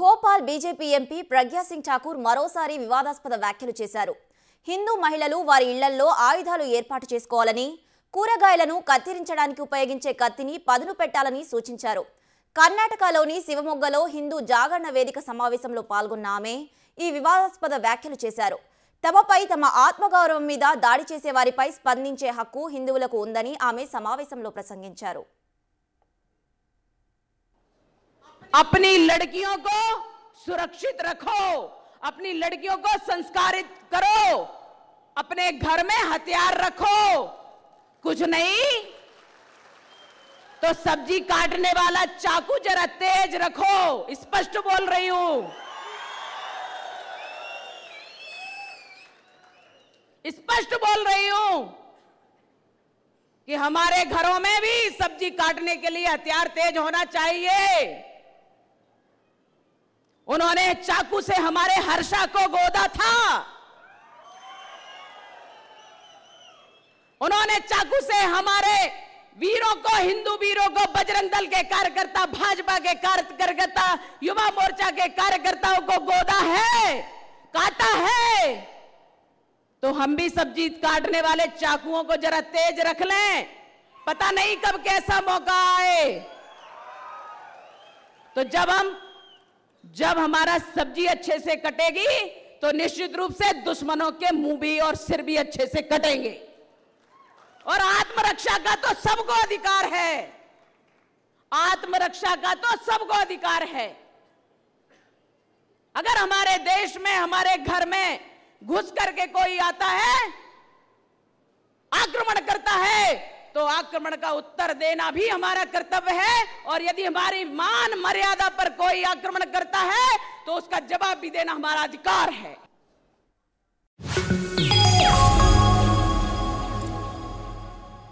Bhopal BJP MP ప్రజ్ఞాసింగ్ Thakur మరోసారి వివాదాస్పద వ్యాఖ్యలు చేశారు హిందూ మహిళలు వారి ఇళ్లల్లో ఆయుధాలు ఏర్పాటు చేసుకోవాలని కూరగాయలను కత్తిరించడానికి ఉపయోగించే కత్తిని పదును పెట్టాలని సూచించారు కర్ణాటకలోని శివమొగ్గలో హిందూ జాగరణ వేదిక సమావేశంలో పాల్గొన్న ఆమె ఈ వివాదాస్పద వ్యాఖ్యలు చేశారు तम తమ गौरव మీద दाड़ चेसे वारी स्पंदे हक हिंदू ఉందని ఆమె సమావేశంలో अपनी लड़कियों को सुरक्षित रखो अपनी लड़कियों को संस्कारित करो अपने घर में हथियार रखो कुछ नहीं तो सब्जी काटने वाला चाकू जरा तेज रखो स्पष्ट बोल रही हूं स्पष्ट बोल रही हूं कि हमारे घरों में भी सब्जी काटने के लिए हथियार तेज होना चाहिए उन्होंने चाकू से हमारे हर्षा को गोदा था उन्होंने चाकू से हमारे वीरों को हिंदू वीरों को बजरंग दल के कार्यकर्ता भाजपा के कार्यकर्ता युवा मोर्चा के कार्यकर्ताओं को गोदा है काटा है हम भी सब्जी काटने वाले चाकुओं को जरा तेज रख लें पता नहीं कब कैसा मौका आए तो जब हम जब हमारा सब्जी अच्छे से कटेगी तो निश्चित रूप से दुश्मनों के मुंह भी और सिर भी अच्छे से कटेंगे और आत्मरक्षा का तो सबको अधिकार है आत्मरक्षा का तो सबको अधिकार है अगर हमारे देश में हमारे घर में घुस करके कोई आता है आक्रमण करता है तो आक्रमण का उत्तर देना भी हमारा कर्तव्य है और यदि हमारी मान मर्यादा पर कोई आक्रमण करता है तो उसका जवाब भी देना हमारा अधिकार है